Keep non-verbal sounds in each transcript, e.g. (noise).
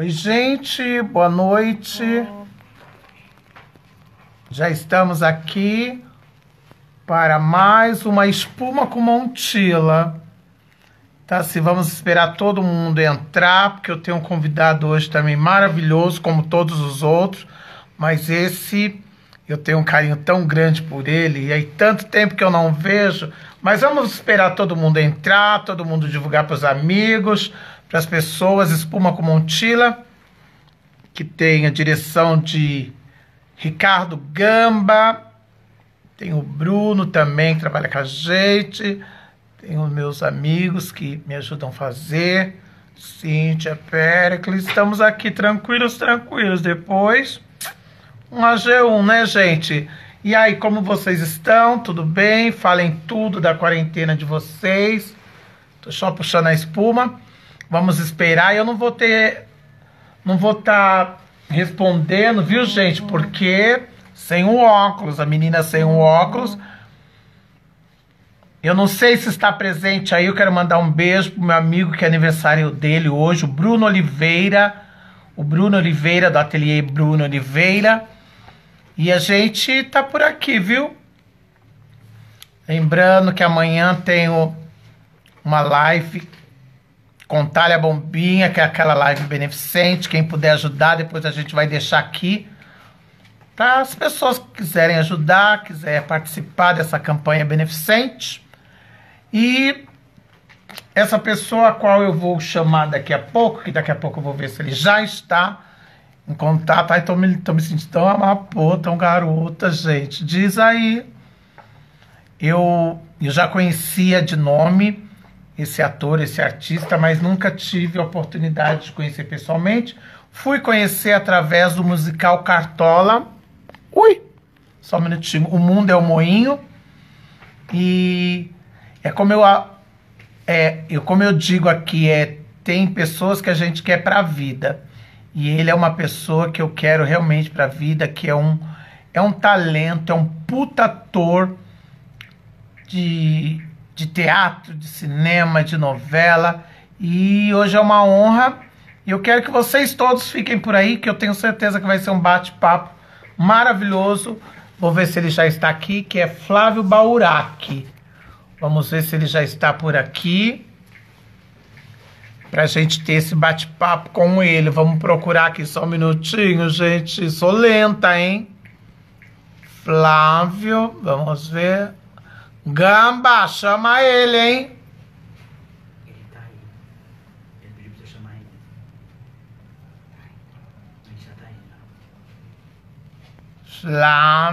Oi, gente, boa noite. Já estamos aqui para mais uma espuma com montila. Tá assim, vamos esperar todo mundo entrar, porque eu tenho um convidado hoje também maravilhoso, como todos os outros, mas esse eu tenho um carinho tão grande por ele, e aí tanto tempo que eu não vejo, mas vamos esperar todo mundo entrar, todo mundo divulgar para os amigos, para as pessoas Espuma com Montila, que tem a direção de Ricardo Gamba, tem o Bruno também que trabalha com a gente, tem os meus amigos que me ajudam a fazer, Cíntia, Péricles, estamos aqui tranquilos, tranquilos, depois um AG1, né gente? E aí, como vocês estão? Tudo bem? Falem tudo da quarentena de vocês, tô só puxando a espuma. Vamos esperar. Eu não vou ter. Não vou estar tá respondendo, viu, gente? Porque sem o óculos, a menina sem o óculos. Eu não sei se está presente aí, eu quero mandar um beijo pro meu amigo que é aniversário dele hoje, o Bruno Oliveira, o Bruno Oliveira do ateliê Bruno Oliveira. E a gente tá por aqui, viu? Lembrando que amanhã tenho uma live Contar a bombinha, que é aquela live beneficente. Quem puder ajudar, depois a gente vai deixar aqui. Para as pessoas que quiserem ajudar, quiser participar dessa campanha beneficente. E essa pessoa a qual eu vou chamar daqui a pouco, que daqui a pouco eu vou ver se ele já está em contato. Ai, tô me, tô me sentindo tão amapô, tão garota, gente. Diz aí. Eu, eu já conhecia de nome, esse ator, esse artista, mas nunca tive a oportunidade de conhecer pessoalmente. Fui conhecer através do musical Cartola. Ui! Só um minutinho. O Mundo é o Moinho. E é como eu, é, eu, como eu digo aqui, é, tem pessoas que a gente quer para a vida. E ele é uma pessoa que eu quero realmente para a vida, que é um, é um talento, é um puta ator de de teatro, de cinema, de novela. E hoje é uma honra. E eu quero que vocês todos fiquem por aí, que eu tenho certeza que vai ser um bate-papo maravilhoso. Vou ver se ele já está aqui, que é Flávio Baurac. Vamos ver se ele já está por aqui. Pra gente ter esse bate-papo com ele. Vamos procurar aqui só um minutinho, gente. Sou lenta, hein? Flávio, vamos ver. Gamba, chama ele, hein? Ele tá aí. Ele pediu pra você chamar ele. Ele já tá aí,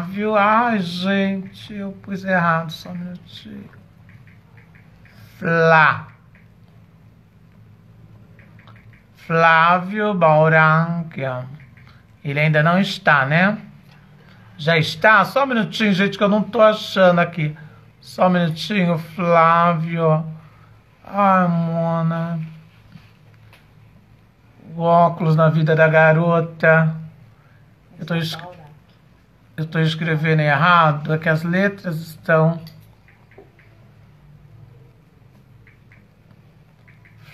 Flávio, ai gente, eu pus errado, só um minutinho. Flá. Flávio Bauranquia. Ele ainda não está, né? Já está? Só um minutinho, gente, que eu não tô achando aqui. Só um minutinho, Flávio. Ai, Mona. O óculos na vida da garota. Eu tô, es... Eu tô escrevendo errado, é que as letras estão.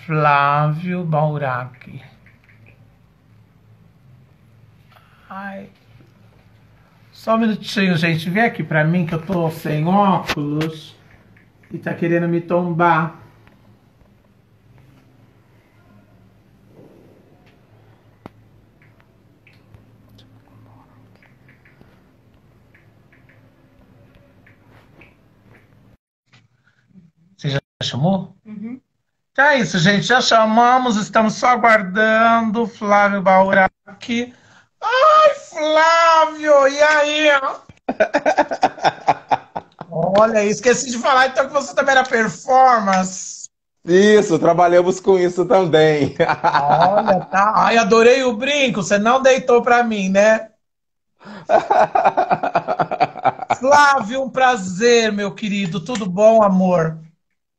Flávio Bauraque. Ai. Só um minutinho, gente. Vem aqui pra mim que eu tô sem óculos e tá querendo me tombar. Você já chamou? Uhum. Então é isso, gente. Já chamamos, estamos só aguardando. Flávio aqui. Ai, Flávio, e aí? Olha, esqueci de falar então que você também era performance. Isso, trabalhamos com isso também. Olha, tá. Ai, adorei o brinco. Você não deitou para mim, né? Flávio, um prazer, meu querido. Tudo bom, amor?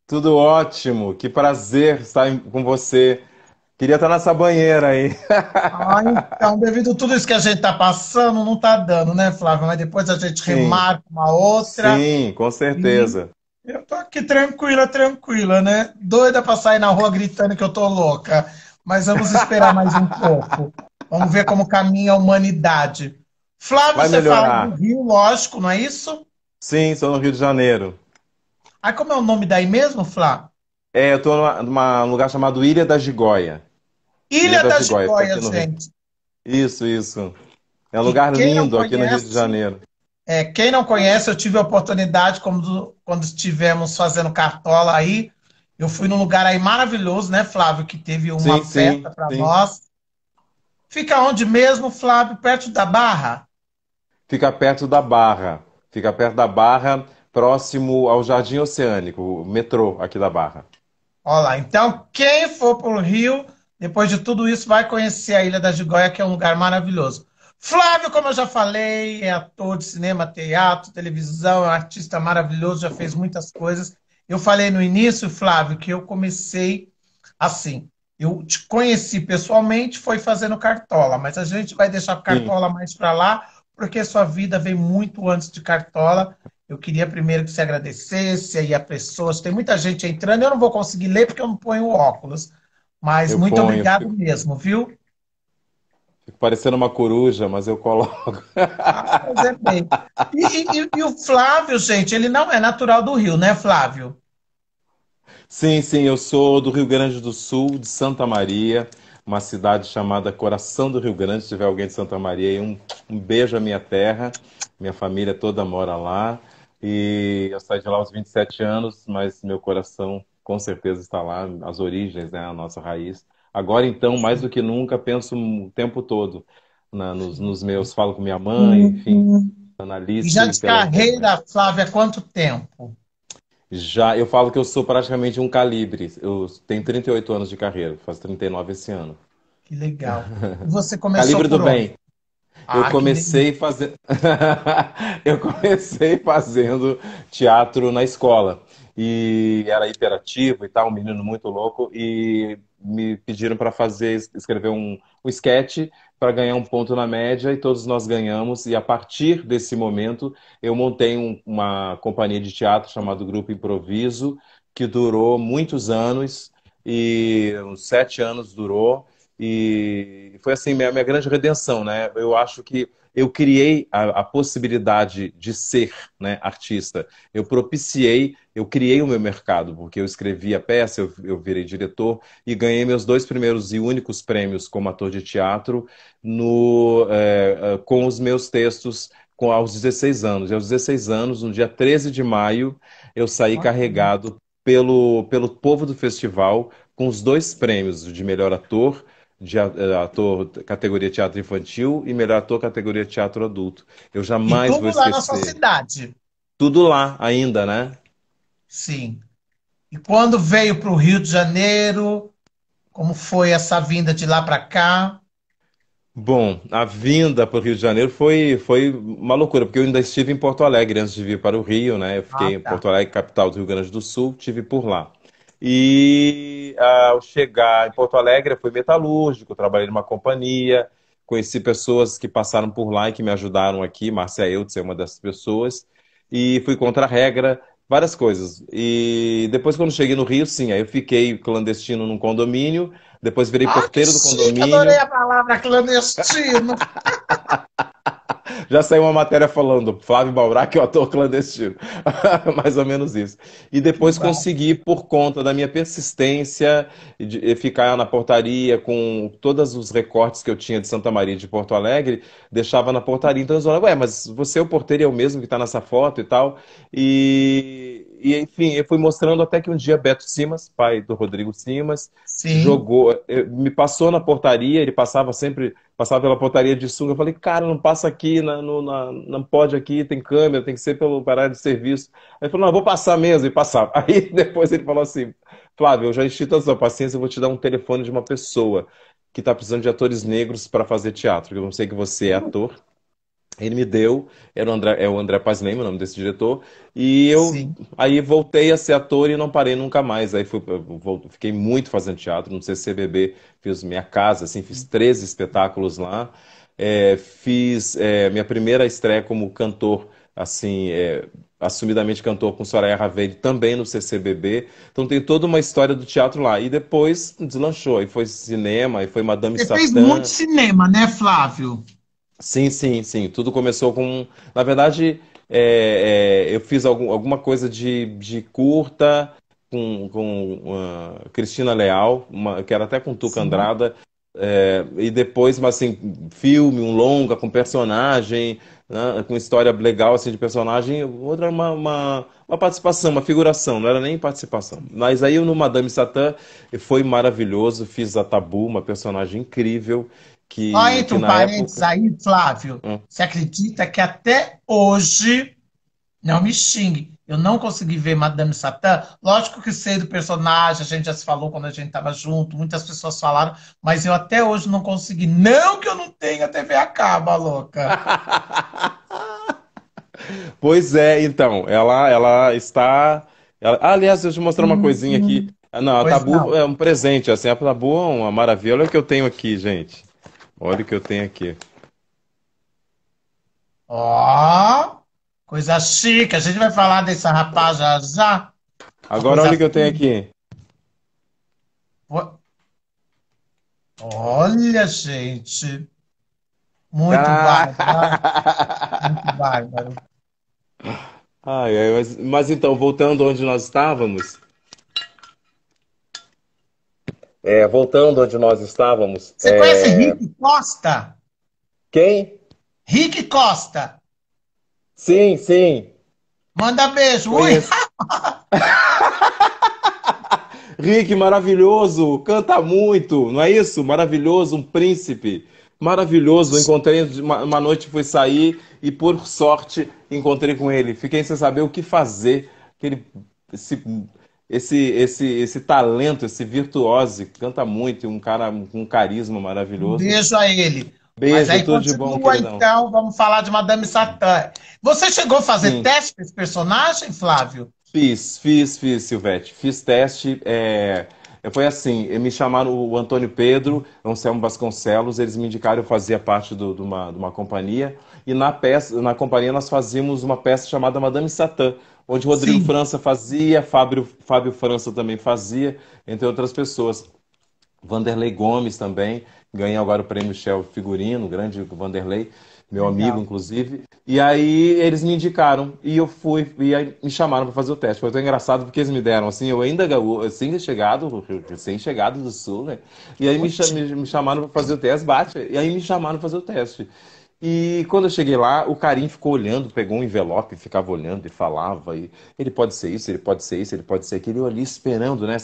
Tudo ótimo. Que prazer estar com você. Queria estar nessa banheira aí. Ah, então, devido a tudo isso que a gente está passando, não está dando, né, Flávio? Mas depois a gente Sim. remarca uma outra. Sim, com certeza. eu tô aqui tranquila, tranquila, né? Doida para sair na rua gritando que eu tô louca. Mas vamos esperar mais um pouco. Vamos ver como caminha a humanidade. Flávio, Vai você melhorar. fala do Rio, lógico, não é isso? Sim, sou no Rio de Janeiro. Ah, como é o nome daí mesmo, Flávio? É, eu estou num lugar chamado Ilha da Gigóia. Ilha, das, das gente. Isso, isso. É um lugar lindo conhece, aqui no Rio de Janeiro. É, quem não conhece, eu tive a oportunidade, quando, quando estivemos fazendo cartola aí, eu fui num lugar aí maravilhoso, né, Flávio, que teve uma sim, festa para nós. Fica onde mesmo, Flávio? Perto da Barra? Fica perto da Barra. Fica perto da Barra, próximo ao Jardim Oceânico, o metrô aqui da Barra. Olha lá, então quem for para o Rio depois de tudo isso, vai conhecer a Ilha da Gigóia, que é um lugar maravilhoso. Flávio, como eu já falei, é ator de cinema, teatro, televisão, é um artista maravilhoso, já fez muitas coisas. Eu falei no início, Flávio, que eu comecei assim. Eu te conheci pessoalmente, foi fazendo cartola, mas a gente vai deixar cartola Sim. mais para lá, porque sua vida vem muito antes de cartola. Eu queria primeiro que você agradecesse aí a pessoas. Tem muita gente entrando, eu não vou conseguir ler porque eu não ponho óculos. Mas eu muito ponho, obrigado fico... mesmo, viu? Fico parecendo uma coruja, mas eu coloco. Ah, é e, e, e o Flávio, gente, ele não é natural do Rio, né, Flávio? Sim, sim, eu sou do Rio Grande do Sul, de Santa Maria, uma cidade chamada Coração do Rio Grande. Se tiver alguém de Santa Maria aí, um, um beijo à minha terra. Minha família toda mora lá. E eu saí de lá aos 27 anos, mas meu coração com certeza está lá, as origens, né, a nossa raiz. Agora, então, mais do que nunca, penso o tempo todo na, nos, nos, meus, falo com minha mãe, uhum. enfim, analista. Já então, de carreira, né. Flávia, quanto tempo? Já, eu falo que eu sou praticamente um calibre. Eu tenho 38 anos de carreira, faço 39 esse ano. Que legal. (laughs) Você começou Calibre do bem. Ah, eu comecei fazendo (laughs) Eu comecei fazendo teatro na escola e era hiperativo e tal, um menino muito louco, e me pediram para fazer, escrever um, um sketch para ganhar um ponto na média e todos nós ganhamos. E a partir desse momento, eu montei um, uma companhia de teatro chamada Grupo Improviso, que durou muitos anos, e uns sete anos durou, e foi assim minha, minha grande redenção, né? Eu acho que eu criei a, a possibilidade de ser né, artista. Eu propiciei, eu criei o meu mercado, porque eu escrevi a peça, eu, eu virei diretor e ganhei meus dois primeiros e únicos prêmios como ator de teatro no, é, é com os meus textos com aos 16 anos. E aos 16 anos, no dia 13 de maio, eu saí ah, carregado pelo, pelo povo do festival com os dois prêmios de melhor ator de eh, ator categoria teatro infantil e melhor ator categoria teatro adulto. Eu jamais e vou esquecer. Tudo lá na sua cidade. Tudo lá ainda, né? Sim. E quando veio para o Rio de Janeiro, como foi essa vinda de lá para cá? Bom, a vinda para o Rio de Janeiro foi, foi uma loucura, porque eu ainda estive em Porto Alegre antes de vir para o Rio, né? Eu fiquei ah, tá. em Porto Alegre, capital do Rio Grande do Sul, tive por lá. E ah, ao chegar em Porto Alegre, eu fui metalúrgico, trabalhei numa companhia, conheci pessoas que passaram por lá e que me ajudaram aqui, Márcia Eutz é uma dessas pessoas, e fui contra a regra, várias coisas. E depois, quando cheguei no Rio, sim, aí eu fiquei clandestino num condomínio, depois virei ah, porteiro do condomínio. Eu adorei a palavra clandestino. (laughs) já saiu uma matéria falando Flávio Balbrac é o ator clandestino. (laughs) Mais ou menos isso. E depois consegui, por conta da minha persistência, de ficar na portaria com todos os recortes que eu tinha de Santa Maria de Porto Alegre, deixava na portaria. Então eles falavam, ué, mas você é o porteiro, é o mesmo que está nessa foto e tal. E, e enfim, eu fui mostrando até que um dia Beto Simas, pai do Rodrigo Simas, Sim. jogou, eh, me passou na portaria, ele passava sempre, passava pela portaria de sunga, eu falei, cara, não passa aqui, na, no, na, não pode aqui, tem câmera, tem que ser pelo horário de serviço. Aí ele falou, não, vou passar mesmo, e passava. (laughs) Aí depois ele falou assim, Flávio, eu já enchi toda a sua paciência, eu vou te dar um telefone de uma pessoa que está precisando de atores negros para fazer teatro, eu não sei que você é ator, ele me deu, era o André, é o André o nome desse diretor, e eu Sim. aí voltei a ser ator e não parei nunca mais. Aí fui, voltei, fiquei muito fazendo teatro, no CCBB fiz minha casa, assim, fiz 13 uhum. espetáculos lá. É, fiz é, minha primeira estreia como cantor, assim, é, assumidamente cantor com Soraya Ravelli, também no CCBB. Então tem toda uma história do teatro lá. E depois deslanchou, e foi cinema, e foi Madame Você Satã. Você fez muito cinema, né, Flávio? Sim, sim, sim. Tudo começou com. Na verdade, é, é, eu fiz algum, alguma coisa de, de curta com, com uh, Cristina Leal, uma, que era até com Tuca sim. Andrada, é, e depois, mas assim, filme, um longa com personagem, né, com história legal assim, de personagem, outra uma, uma, uma, participação, uma figuração, não era nem participação. Mas aí no Madame Satã foi maravilhoso, fiz a Tabu, uma personagem incrível, que, Olha, entre um parênteses época... aí, Flávio, hum. você acredita que até hoje, não me xingue, eu não consegui ver Madame Satã. Lógico que sei do personagem, a gente já se falou quando a gente estava junto, muitas pessoas falaram, mas eu até hoje não consegui. Não que eu não tenha TV acaba, louca. (laughs) pois é, então, ela, ela está. Ela... Ah, aliás, deixa eu te mostrar uma coisinha aqui. Uhum. Não, a pois Tabu não. é um presente, assim, a Tabu é uma maravilha que eu tenho aqui, gente. Olha o que eu tenho aqui. Ó, oh, coisa chique. A gente vai falar desse rapaz já já. Agora olha o que eu tenho aqui. Olha, gente. Muito ah. bárbaro. Muito bárbaro. Ai, ai, mas, mas então, voltando onde nós estávamos, é, voltando onde nós estávamos. Você é... conhece Rick Costa? Quem? Rick Costa. Sim, sim. Manda beijo. Ui. (laughs) Rick, maravilhoso, canta muito, não é isso? Maravilhoso, um príncipe. Maravilhoso, encontrei uma, uma noite, fui sair e por sorte encontrei com ele. Fiquei sem saber o que fazer. Aquele, esse esse, esse, esse talento, esse virtuose, que canta muito, um cara com um carisma maravilhoso. Beijo a ele. Beijo, Mas aí tudo de bom, Então, vamos falar de Madame Satã. Você chegou a fazer Sim. teste para esse personagem, Flávio? Fiz, fiz, fiz, Silvete. Fiz teste. É... é foi assim, me chamaram o Antônio Pedro, Anselmo é Vasconcelos, eles me indicaram, eu fazia parte do, de, uma, de uma companhia, e na peça, na companhia nós fazíamos uma peça chamada Madame Satã, onde Rodrigo Sim. França fazia, Fábio, Fábio França também fazia, entre outras pessoas. Vanderlei Gomes também ganhou agora o prêmio Shell Figurino, grande Vanderlei, meu Legal. amigo, inclusive. E aí eles me indicaram e eu fui, e aí me chamaram para fazer o teste. Foi tão engraçado porque eles me deram assim, eu ainda assim chegado, sem chegado do Sul, né? E aí me, me chamaram para fazer o teste, bate, e aí me chamaram para fazer o teste. E quando eu cheguei lá, o carinha ficou olhando, pegou um envelope, ficava olhando e falava. E ele pode ser isso, ele pode ser isso, ele pode ser aquilo. Eu ali esperando, né?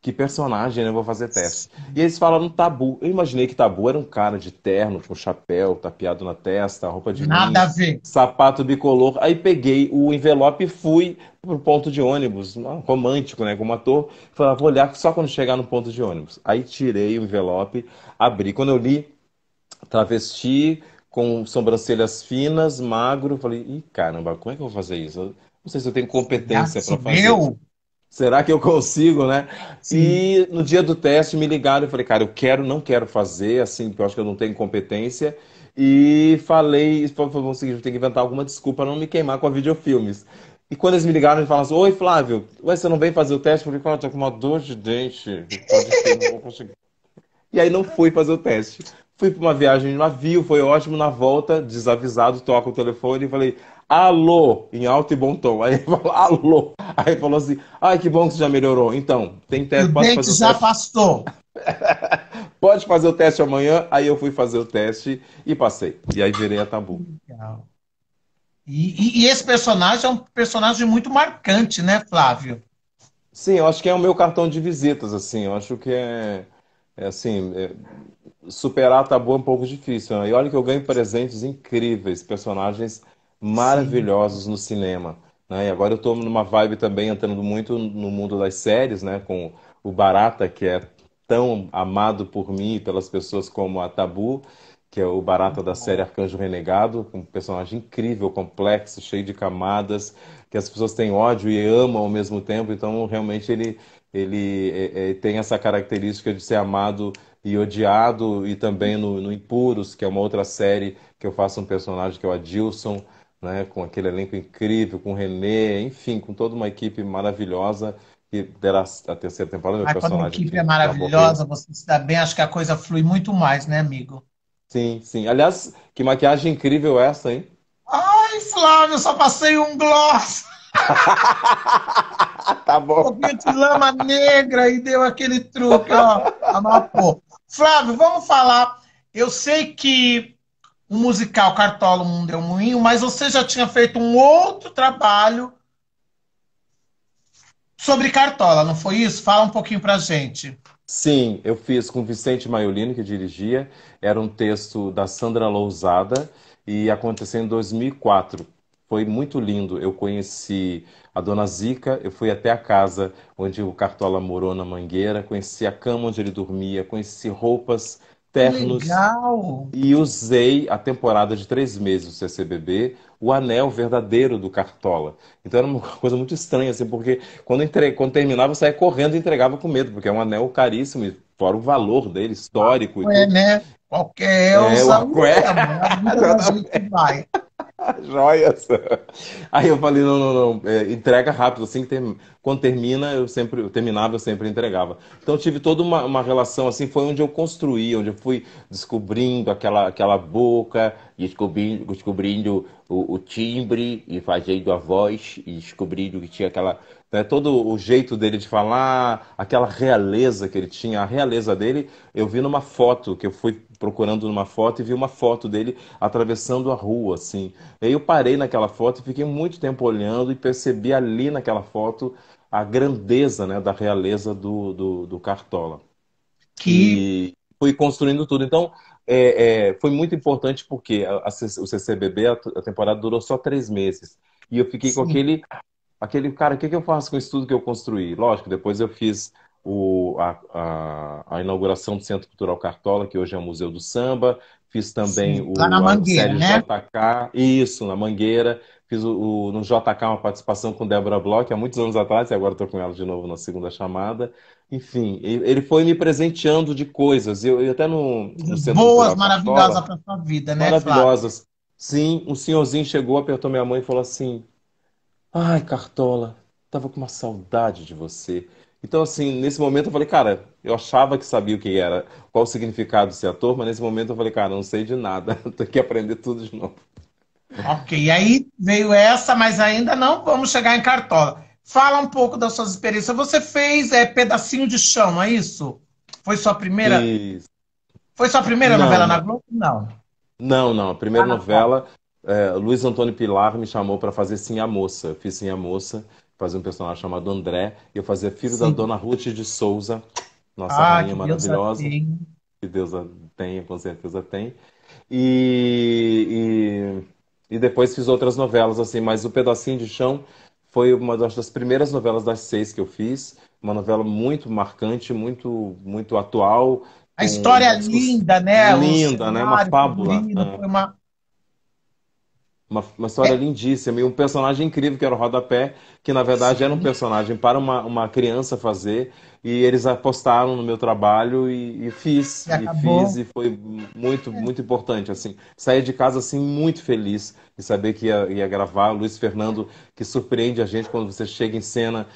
que personagem, né? Eu vou fazer teste. E eles falaram tabu. Eu imaginei que tabu era um cara de terno, com chapéu, tapeado na testa, roupa de Nada a ver. sapato bicolor. Aí peguei o envelope e fui pro ponto de ônibus, romântico, né? Como ator. Falava, vou olhar só quando chegar no ponto de ônibus. Aí tirei o envelope, abri. Quando eu li, travesti com sobrancelhas finas, magro. Falei, e caramba, como é que eu vou fazer isso? não sei se eu tenho competência para fazer. Meu? Isso. Será que eu consigo, né? Sim. E no dia do teste me ligaram e falei, cara, eu quero, não quero fazer, assim, porque eu acho que eu não tenho competência. E falei, vamos seguir, eu tem que inventar alguma desculpa para não me queimar com a videofilmes. E quando eles me ligaram, eles falaram assim, oi Flávio, você não vem fazer o teste? Eu falei, cara, eu tô com uma dor de dente, pode ser, não vou conseguir. E aí não fui fazer o teste. Fui para uma viagem de navio, foi ótimo. Na volta, desavisado, toco o telefone e falei, alô, em alto e bom tom. Aí ele falou, alô. Aí falou assim, ai, que bom que você já melhorou. Então, tem teste, pode fazer o teste. já passou. (laughs) pode fazer o teste amanhã. Aí eu fui fazer o teste e passei. E aí virei a tabu. Legal. E, e, e esse personagem é um personagem muito marcante, né, Flávio? Sim, eu acho que é o meu cartão de visitas, assim. Eu acho que é, é assim... É superar tabu é um pouco difícil. Né? E olha que eu ganho presentes incríveis, personagens maravilhosos Sim. no cinema. Né? E agora eu estou numa vibe também entrando muito no mundo das séries, né? com o Barata, que é tão amado por mim e pelas pessoas como a Tabu, que é o Barata da série Arcanjo Renegado, um personagem incrível, complexo, cheio de camadas, que as pessoas têm ódio e amam ao mesmo tempo. Então, realmente, ele, ele é, é, tem essa característica de ser amado e Odiado, e também no, no Impuros, que é uma outra série que eu faço um personagem que é o Adilson, né, com aquele elenco incrível, com o René, enfim, com toda uma equipe maravilhosa que terá a terceira temporada. Meu Mas quando a equipe é maravilhosa, você se dá bem, acho que a coisa flui muito mais, né, amigo? Sim, sim. Aliás, que maquiagem incrível essa, hein? Ai, Flávio, só passei um gloss. (laughs) tá bom. Um pouquinho de lama negra e deu aquele truque, ó. Amapô. Flávio, vamos falar. Eu sei que o musical Cartola Mundo é um Moinho, mas você já tinha feito um outro trabalho sobre Cartola, não foi isso? Fala um pouquinho pra gente. Sim, eu fiz com Vicente Maiolino, que dirigia. Era um texto da Sandra Lousada e aconteceu em 2004. Foi muito lindo. Eu conheci a dona Zica, eu fui até a casa onde o Cartola morou na Mangueira, conheci a cama onde ele dormia, conheci roupas, ternos. Legal! E usei a temporada de três meses do CCBB, o anel verdadeiro do Cartola. Então era uma (laughs) coisa muito estranha, assim, porque quando, entre... quando terminava, eu saía correndo e entregava com medo, porque é um anel caríssimo, fora o valor dele, histórico. É, né? Qualquer Elsa, é, uma... Né? é, vai. (laughs) (laughs) Joias. Aí eu falei, não, não, não, é, entrega rápido, assim que tem quando termina, eu sempre eu terminava, eu sempre entregava. Então tive toda uma, uma, relação assim, foi onde eu construí, onde eu fui descobrindo aquela, aquela boca, descobrindo, descobrindo o, o timbre e fazendo a voz, e descobrindo que tinha aquela. Né, todo o jeito dele de falar, aquela realeza que ele tinha, a realeza dele, eu vi numa foto, que eu fui procurando numa foto e vi uma foto dele atravessando a rua, assim. E aí eu parei naquela foto e fiquei muito tempo olhando e percebi ali naquela foto a grandeza né, da realeza do, do, do Cartola. Que e foi construindo tudo. Então, é, é, foi muito importante porque a, a, o CCBB, a, a, temporada durou só três meses. E eu fiquei Sim. com aquele, aquele cara, o que, que eu faço com isso tudo que eu construí? Lógico, depois eu fiz o, a, a, inauguração do Centro Cultural Cartola, que hoje é o Museu do Samba. Fiz também Sim, o, lá na Mangueira, né? JK, isso, na Mangueira. Fiz o, o, no JK uma participação com Débora Bloch há muitos anos atrás, e agora estou com ela de novo na segunda chamada. Enfim, ele foi me presenteando de coisas. Eu, eu até no. Boas, maravilhosas para sua vida, né? Maravilhosas. Flávio? Sim, um senhorzinho chegou, apertou minha mãe e falou assim: Ai, Cartola, tava com uma saudade de você. Então, assim, nesse momento eu falei, cara, eu achava que sabia o que era, qual o significado desse ator, mas nesse momento eu falei, cara, não sei de nada, (laughs) tenho que aprender tudo de novo. Ok, aí veio essa, mas ainda não vamos chegar em cartola. Fala um pouco das suas experiências. Você fez é, pedacinho de chão, é isso? Foi sua primeira? Isso. Foi sua primeira não, novela não. na Globo? Não. Não, não. A primeira ah, tá. novela, é, Luiz Antônio Pilar me chamou para fazer Sim a Moça. Eu fiz Sim a Moça, fazia um personagem chamado André, e eu fazia filho Sim. da dona Ruth de Souza, nossa ah, rainha que maravilhosa. Deus que Deus a tenha, com certeza tem. e... e e depois fiz outras novelas, assim, mas o Pedacinho de Chão foi uma das, das primeiras novelas das seis que eu fiz. Uma novela muito marcante, muito, muito atual. A história um... linda, né? Linda, né? Uma fábula. Lindo, né? Foi uma uma, uma história é. lindíssima e um personagem incrível que era o Rodapé, que na verdade Sim. era um personagem para uma, uma criança fazer. E eles apostaram no meu trabalho e, e fiz. E, e fiz, e foi muito, é. muito importante. assim Saí de casa assim muito feliz e saber que ia, ia, gravar. O Luiz Fernando, que surpreende a gente quando você chega em cena.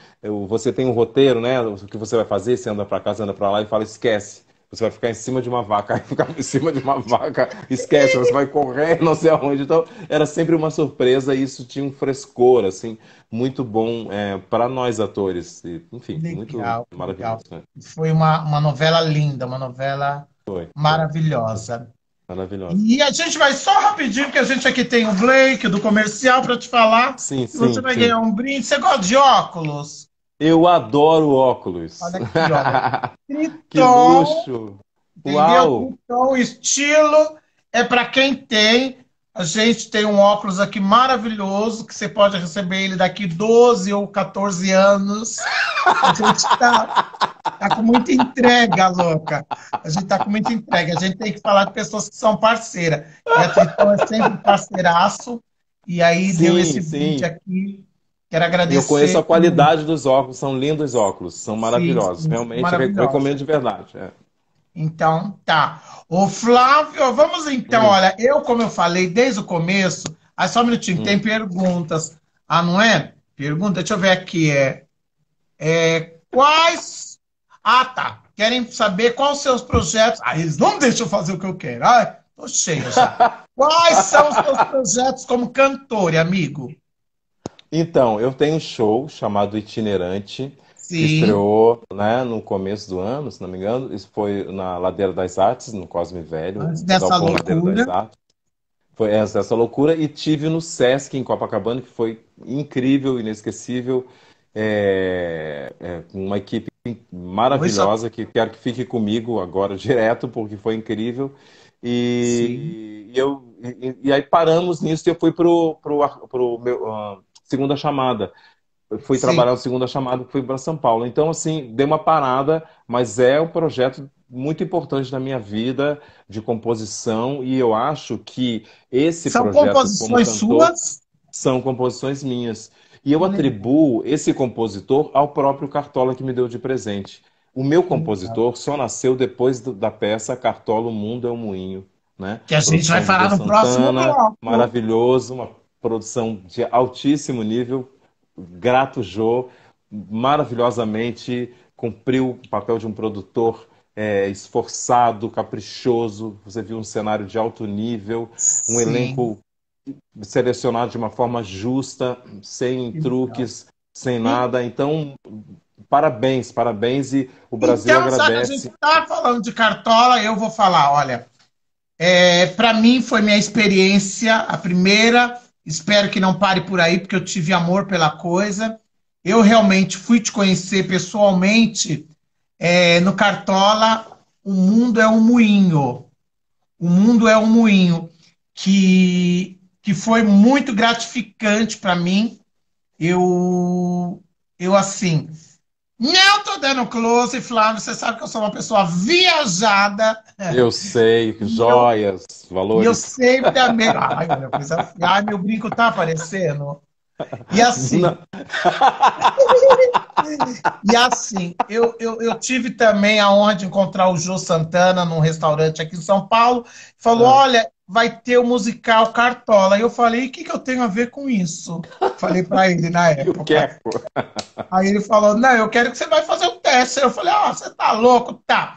você tem um roteiro, né? O que você vai fazer, você anda para casa anda para lá e fala, esquece você vai ficar em cima de uma vaca, aí (laughs) ficar em cima de uma vaca, esquece, você vai correr, não sei aonde. Então, era sempre uma surpresa e isso tinha um frescor, assim, muito bom é, para nós atores. E, enfim, legal, muito maravilhoso. Legal. Né? Foi uma, uma novela linda, uma novela foi, maravilhosa. Foi. Maravilhosa. E a gente vai só rapidinho, porque a gente aqui tem o Blake do comercial para te falar. Sim, sim. Você vai sim. ganhar um brinde. Você gosta de óculos? Eu adoro óculos. Olha aqui, olha. (laughs) Triton, que luxo. Uau. Então, estilo é para quem tem. A gente tem um óculos aqui maravilhoso, que você pode receber ele daqui 12 ou 14 anos. A gente está tá com muita entrega, louca. A gente está com muita entrega. A gente tem que falar de pessoas que são parceiras. E a é sempre parceiraço. E aí sim, deu esse vídeo aqui Quero agradecer. Eu conheço a qualidade dos óculos, são lindos óculos, são maravilhosos. Sim, Realmente maravilhoso. recomendo de verdade. É. Então, tá. O Flávio, vamos então, hum. olha, eu, como eu falei desde o começo, aí só um minutinho, hum. tem perguntas. Ah, não é? Pergunta, deixa eu ver aqui. É, é quais. Ah, tá. Querem saber quais os seus projetos. Ah, eles não deixam eu fazer o que eu quero. Ah, tô cheio já. (laughs) quais são os seus projetos como cantor, amigo? Então, eu tenho um show chamado Itinerante. Sim. Que estreou né, no começo do ano, se não me engano. Isso foi na Ladeira das Artes, no Cosme Velho. Antes é dessa loucura. Foi essa, essa loucura. E tive no Sesc, em Copacabana, que foi incrível, inesquecível. É, é, uma equipe maravilhosa que quero que fique comigo agora (laughs) direto, porque foi incrível. E, e eu, e, e, aí paramos nisso e eu fui para pro, pro meu... Uh, segunda chamada. Fui Sim. trabalhar o segunda chamada, fui para São Paulo. Então, assim, dei uma parada, mas é um projeto muito importante na minha vida de composição e eu acho que esse são projeto. São composições cantor, suas? São composições minhas. E eu atribuo esse compositor ao próprio Cartola que me deu de presente. O meu compositor só nasceu depois da peça Cartola, o Mundo é um Moinho. Né? Que a gente vai falar no próximo bloco. Maravilhoso, uma produção de altíssimo nível. Grato Jô, maravilhosamente cumpriu o papel de um produtor é, esforçado, caprichoso. Você viu um cenário de alto nível, Sim. um elenco selecionado de uma forma justa, sem então. truques, sem nada. Então, parabéns, parabéns e o então, Brasil então, agradece. sabe, a gente está falando de Cartola, eu vou falar, olha, é, para mim foi minha experiência, a primeira Espero que não pare por aí, porque eu tive amor pela coisa. Eu realmente fui te conhecer pessoalmente é, no Cartola. O mundo é um moinho. O mundo é um moinho que, que foi muito gratificante para mim. Eu, eu assim, não tô dando close, Flávio. Você sabe que eu sou uma pessoa viajada. Eu sei, joias, eu, valores. Eu sempre também. Ai, meu, coisa... Ai, meu brinco tá aparecendo. E assim. (laughs) e assim, eu, eu, eu, tive também a honra de encontrar o Jô Santana num restaurante aqui em São Paulo. Falou: ah. olha, vai ter o musical Cartola. E eu falei, o que, que eu tenho a ver com isso? Falei para ele na (laughs) época. Quer, é, (laughs) aí ele falou, não, eu quero que você vai fazer um teste. Eu falei, ó, oh, ah, você tá louco? Tá.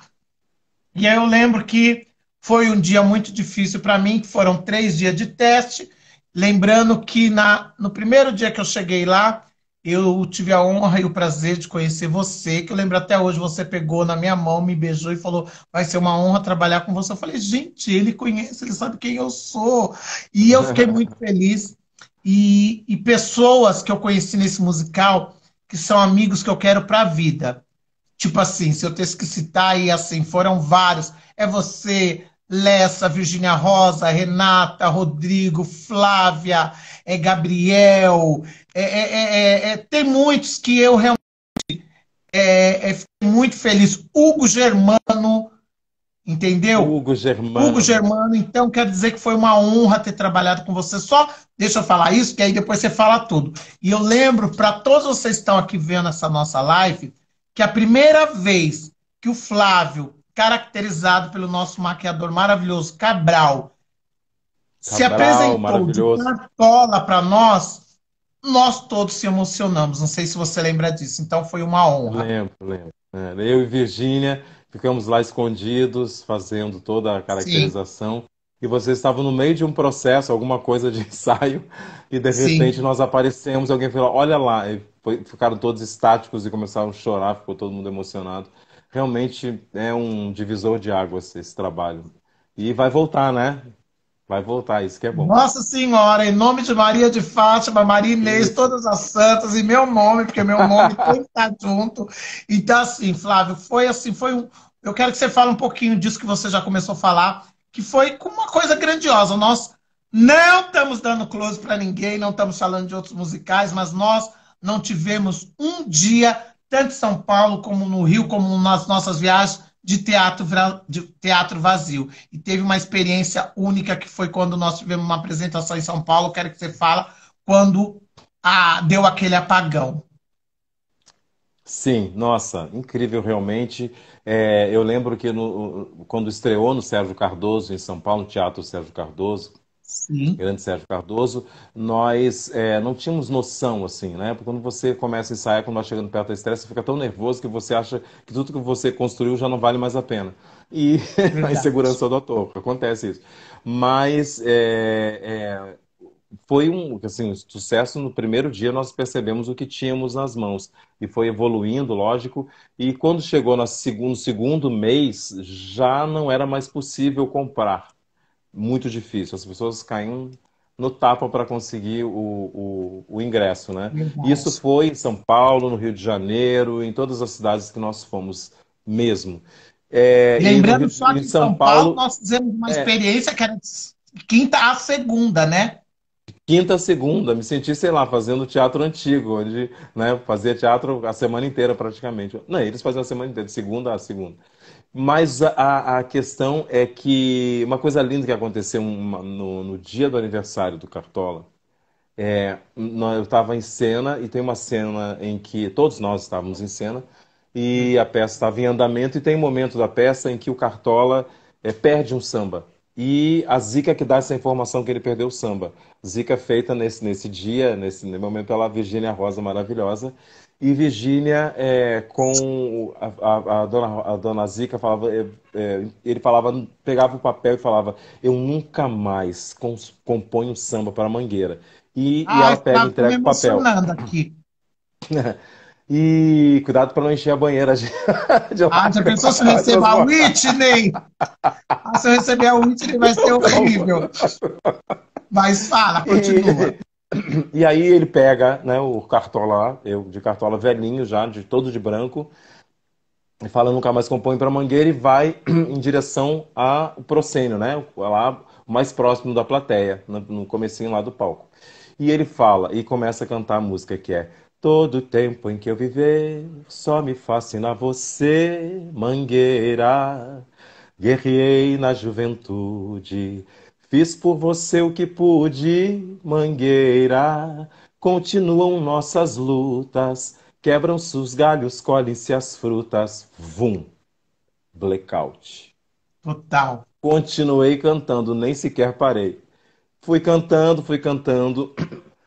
E aí eu lembro que foi um dia muito difícil para mim, que foram três dias de teste. Lembrando que na, no primeiro dia que eu cheguei lá, eu tive a honra e o prazer de conhecer você, que eu lembro até hoje, você pegou na minha mão, me beijou e falou: vai ser uma honra trabalhar com você. Eu falei, gente, ele conhece, ele sabe quem eu sou. E eu fiquei (laughs) muito feliz. E, e pessoas que eu conheci nesse musical, que são amigos que eu quero para a vida. Tipo assim, se eu tivesse que citar aí assim, foram vários. É você, Lessa, Virginia Rosa, Renata, Rodrigo, Flávia, é, Gabriel. É, é, é, é, é tem muitos que eu realmente fiquei muito feliz. Hugo Germano, entendeu? Hugo Germano. Hugo Germano, então quer dizer que foi uma honra ter trabalhado com você. Só deixa eu falar isso, que aí depois você fala tudo. E eu lembro para todos vocês que estão aqui vendo essa nossa live, que a primeira vez que o Flávio caracterizado pelo nosso maquiador maravilhoso Cabral, Cabral se apresentou de cartola para nós, nós todos se emocionamos. Não sei se você lembra disso. Então foi uma honra. Lembro, lembro. É, eu e Virgínia ficamos lá escondidos, fazendo toda a caracterização. Sim. E você estava no meio de um processo, alguma coisa de (laughs) ensaio, e de repente Sim. nós aparecemos, alguém falou, olha lá, e foi, ficaram todos estáticos e começaram a chorar, ficou todo mundo emocionado realmente é um divisor de águas esse trabalho. E vai voltar, né? Vai voltar, isso que é bom. Nossa Senhora, em nome de Maria de Fátima, Maria Inês, isso. todas as santas, e meu nome, porque meu nome está junto. Então, assim, Flávio, foi assim, foi um. Eu quero que você fale um pouquinho disso que você já começou a falar, que foi uma coisa grandiosa. Nós não estamos dando close para ninguém, não estamos falando de outros musicais, mas nós não tivemos um dia tanto em São Paulo como no Rio, como nas nossas viagens, de teatro, de teatro vazio. E teve uma experiência única que foi quando nós tivemos uma apresentação em São Paulo, quero que você fala, quando a, deu aquele apagão. Sim, nossa, incrível realmente. É, eu lembro que no, quando estreou no Sérgio Cardoso, em São Paulo, no Teatro Sérgio Cardoso, Sim. grande Sérgio Cardoso, nós é, não tínhamos noção, assim, né? Porque quando você começa a ensaiar, quando vai chegando perto da estreia, você fica tão nervoso que você acha que tudo que você construiu já não vale mais a pena. E na (laughs) a insegurança do ator, acontece isso. Mas é, é, foi um, assim, sucesso no primeiro dia, nós percebemos o que tínhamos nas mãos. E foi evoluindo, lógico. E quando chegou no segundo, segundo mês, já não era mais possível comprar muito difícil. As pessoas caem no tapa para conseguir o, o, o, ingresso, né? Verdade. Isso foi em São Paulo, no Rio de Janeiro, em todas as cidades que nós fomos mesmo. É, Lembrando Rio, só que em São, São Paulo, Paulo, nós fizemos uma é, experiência que era quinta a segunda, né? Quinta a segunda, me senti, sei lá, fazendo teatro antigo, onde né, fazia teatro a semana inteira praticamente. Não, eles faziam a semana inteira, de segunda a segunda. Mas a, a questão é que uma coisa linda que aconteceu uma, no, no dia do aniversário do Cartola, é, eu estava em cena e tem uma cena em que todos nós estávamos em cena e a peça estava em andamento e tem um momento da peça em que o Cartola é, perde um samba. E a Zica que dá essa informação que ele perdeu o samba. Zica feita nesse, nesse dia, nesse momento, ela Virgínia Rosa maravilhosa. E Virgínia é, com a, a, a, dona, a dona Zica falava, é, é, ele falava, pegava o papel e falava, eu nunca mais cons, componho samba para Mangueira. E, ah, e ela pega e tá entrega o papel. Aqui. (laughs) E cuidado para não encher a banheira (laughs) de, de Ah, já pensou se eu receber a Whitney? ah, se eu receber a Whitney vai ser (laughs) horrível. Mas fala, continua. E aí ele pega né, o cartola, eu de cartola velhinho já, de todo de branco, e fala nunca mais compõe para Mangueira e vai (clears throat) em direção ao proscênio, né? Lá mais próximo da plateia, no comecinho lá do palco. E ele fala e começa a cantar a música que é Todo tempo em que eu viver, só me fascina você, Mangueira. Guerrei na juventude, Fiz por você o que pude, mangueira. Continuam nossas lutas, quebram-se os galhos, colhem-se as frutas. Vum! Blackout. Total. Continuei cantando, nem sequer parei. Fui cantando, fui cantando.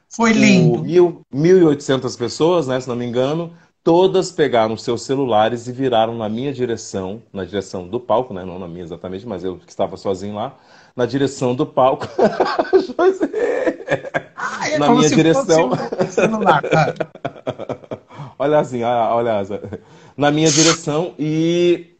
Foi lindo. Mil, 1.800 pessoas, né, se não me engano, todas pegaram seus celulares e viraram na minha direção, na direção do palco, né, não na minha exatamente, mas eu que estava sozinho lá na direção do palco. (laughs) José! Ah, é na minha direção. Tá? (laughs) olha assim, ah, olha, olha na minha direção e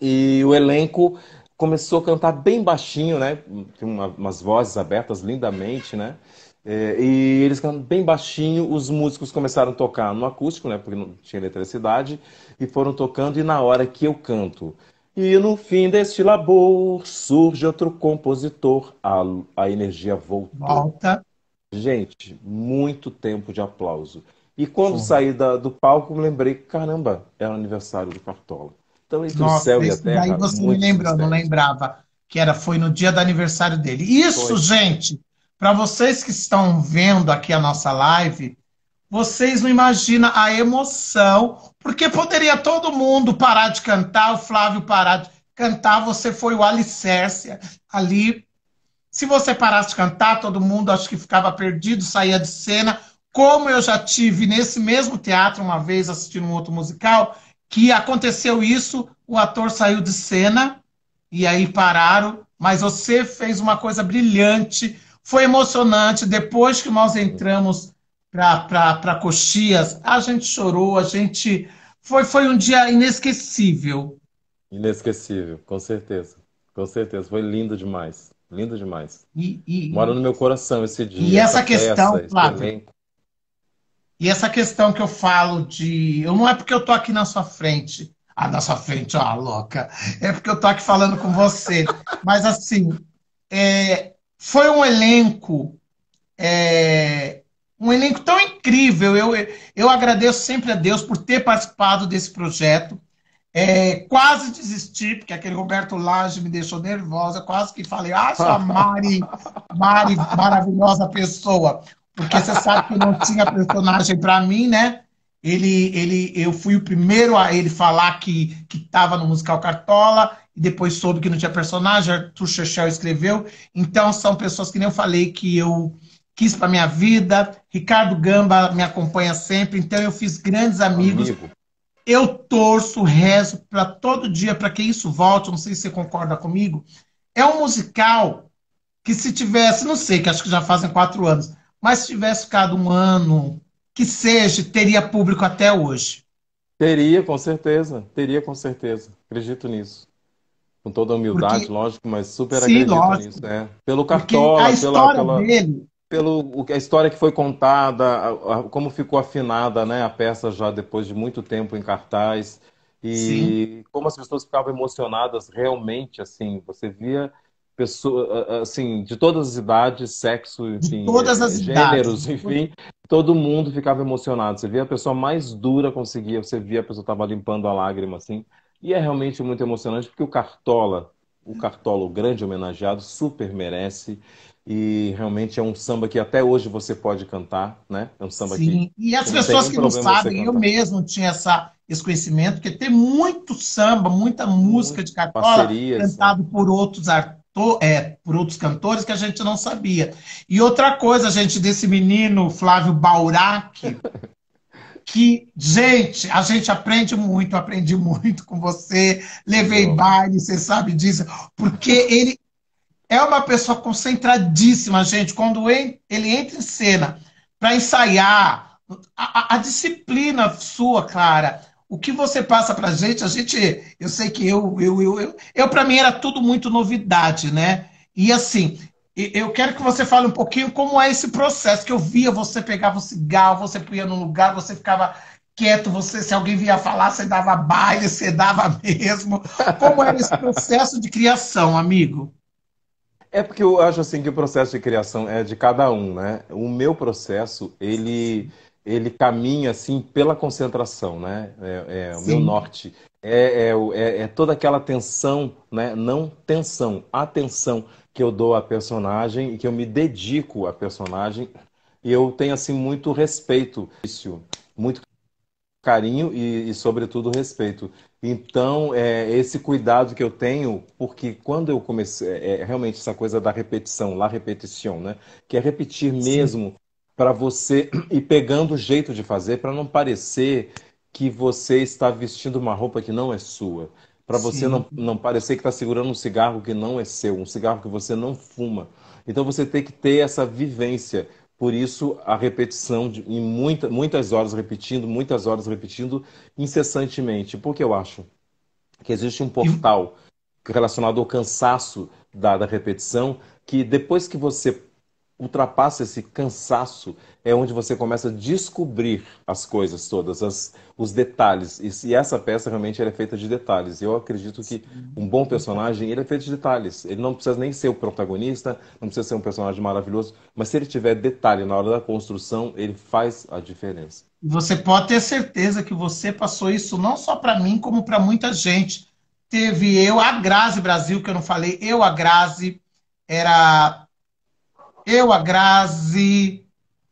e o elenco começou a cantar bem baixinho, né? Tem uma, umas vozes abertas lindamente, né? É, e eles cantam bem baixinho, os músicos começaram a tocar no acústico, né? Porque não tinha eletricidade, e foram tocando, e na hora que eu canto e no fim deste labor surge outro compositor, a, a energia voltou. Volta. Gente, muito tempo de aplauso. E quando Sim. saí da, do palco, me lembrei que, caramba, era aniversário do Cartola. Então, entre Nossa, o céu e a terra. Daí você me lembrou, não lembrava que era, foi no dia do aniversário dele. Isso, foi. gente, para vocês que estão vendo aqui a nossa live, vocês não imaginam a emoção, porque poderia todo mundo parar de cantar, o Flávio parar de cantar, você foi o alicerce ali. Se você parasse de cantar, todo mundo acho que ficava perdido, saía de cena. Como eu já tive nesse mesmo teatro uma vez assistindo um outro musical, que aconteceu isso, o ator saiu de cena e aí pararam, mas você fez uma coisa brilhante, foi emocionante. Depois que nós entramos para Coxias, a gente chorou, a gente. Foi, foi um dia inesquecível. Inesquecível, com certeza. Com certeza. Foi lindo demais. Lindo demais. E, e, Mora no meu coração esse dia. E essa, essa questão, Flávio. E essa questão que eu falo de. Eu, não é porque eu tô aqui na sua frente. Ah, na sua frente, ó, louca. É porque eu tô aqui falando com você. (laughs) Mas assim, é... foi um elenco é um elenco tão incrível. Eu, eu agradeço sempre a Deus por ter participado desse projeto. É, quase desisti, porque aquele Roberto Lage me deixou nervosa, quase que falei, ah, sua Mari, Mari, maravilhosa pessoa. Porque você sabe que não tinha personagem para mim, né? Ele, ele, eu fui o primeiro a ele falar que estava no musical Cartola, e depois soube que não tinha personagem, Arthur Chechel escreveu. Então, são pessoas que nem eu falei que eu quis para minha vida. Ricardo Gamba me acompanha sempre, então eu fiz grandes amigos. Amigo. Eu torço, rezo para todo dia para que isso volte. Não sei se você concorda comigo. É um musical que se tivesse, não sei, que acho que já fazem quatro anos, mas se tivesse ficado um ano, que seja, teria público até hoje. Teria, com certeza. Teria, com certeza. Acredito nisso. Com toda a humildade, Porque... lógico, mas super Sim, acredito lógico. nisso. Né? Pelo Cartola, Porque a história pela, pela... dele pelo a história que foi contada, a, a, como ficou afinada né, a peça já depois de muito tempo em cartaz e Sim. como as pessoas ficavam emocionadas realmente assim, você via pessoa assim de todas as idades, sexo, enfim, gêneros, idades. enfim, todo mundo ficava emocionado. Você via a pessoa mais dura conseguia, você via a pessoa estava limpando a lágrima assim. E é realmente muito emocionante porque o Cartola, o Cartola, o grande homenageado, super merece. E realmente é um samba que até hoje você pode cantar, né? É um samba Sim. que. E as pessoas que não sabem, eu mesmo tinha essa, esse conhecimento, porque tem muito samba, muita música de cartola né? cantado né? por outros artistas. É, por outros cantores que a gente não sabia. E outra coisa, gente, desse menino Flávio Baurac, (laughs) que, gente, a gente aprende muito, aprendi muito com você, levei baile, você sabe disso, porque ele é uma pessoa concentradíssima, gente. Quando ele entra em cena para ensaiar, a, a, disciplina sua, Clara, o que você passa para gente, a gente, eu sei que eu, eu, eu, eu, eu para mim era tudo muito novidade, né? E assim, eu quero que você fale um pouquinho como é esse processo que eu via você pegava o cigarro, você punha no lugar, você ficava quieto, você, se alguém vinha falar, você dava baile, você dava (laughs) mesmo. Como era esse processo de criação, amigo? É porque eu acho assim que o processo de criação é de cada um, né? O meu processo, ele ele caminha assim pela concentração, né? É, é o meu norte é, é, é, é, toda aquela tensão, né? Não tensão, atenção que eu dou à personagem e que eu me dedico à personagem. E eu tenho assim muito respeito, muito carinho e, e sobretudo respeito. Então, é, esse cuidado que eu tenho, porque quando eu comecei, é, é realmente essa coisa da repetição, lá repetição, né? Que é repetir mesmo para você ir (clears throat) pegando o jeito de fazer, para não parecer que você está vestindo uma roupa que não é sua. Para você não, não parecer que está segurando um cigarro que não é seu, um cigarro que você não fuma. Então você tem que ter essa vivência por isso, a repetição, de, em muita, muitas horas repetindo, muitas horas repetindo, incessantemente. Porque eu acho que existe um portal relacionado ao cansaço da, da repetição, que depois que você ultrapassa esse cansaço, é onde você começa a descobrir as coisas todas, as, os detalhes. E, e essa peça realmente é feita de detalhes. Eu acredito que um bom personagem ele é feito de detalhes. Ele não precisa nem ser o protagonista, não precisa ser um personagem maravilhoso, mas se ele tiver detalhe na hora da construção, ele faz a diferença. Você pode ter certeza que você passou isso não só para mim, como para muita gente. Teve eu, a Grazi Brasil, que eu não falei, eu, a Grazi, era eu, a Grazi,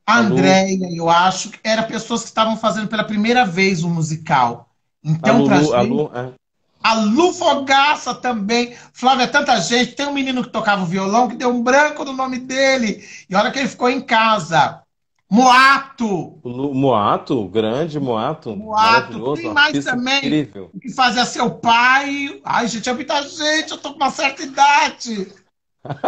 a Andréia, eu acho, que eram pessoas que estavam fazendo pela primeira vez o um musical. Então, para gente. A Lu, é. a Lu Fogaça também. Flávia, tanta gente. Tem um menino que tocava violão que deu um branco no nome dele. E olha que ele ficou em casa. Moato! Lu, Moato, grande Moato. Moato, tem mais também. Incrível. que fazia é seu pai. Ai, gente, é muita gente, eu tô com uma certa idade. (laughs)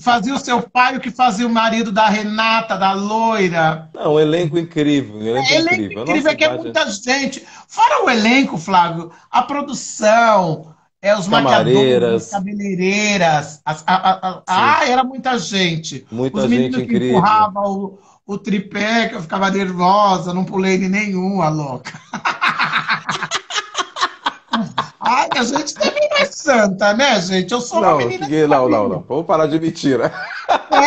Fazia o seu pai o que fazia o marido da Renata, da loira. Não, um elenco é incrível. Um elenco é, é, elenco incrível, incrível é que é muita gente. Fora o elenco, Flávio, a produção, é, os Camareiras. maquiadores, cabeleireiras. As, a, a, a, ah, era muita gente. Muita os meninos que empurravam o, o tripé, que eu ficava nervosa, não pulei de nenhum, a louca. (laughs) Ai, a gente também não é santa, né, gente? Eu sou não, uma menina. não, não, assim. não. Vamos parar de mentira. Né?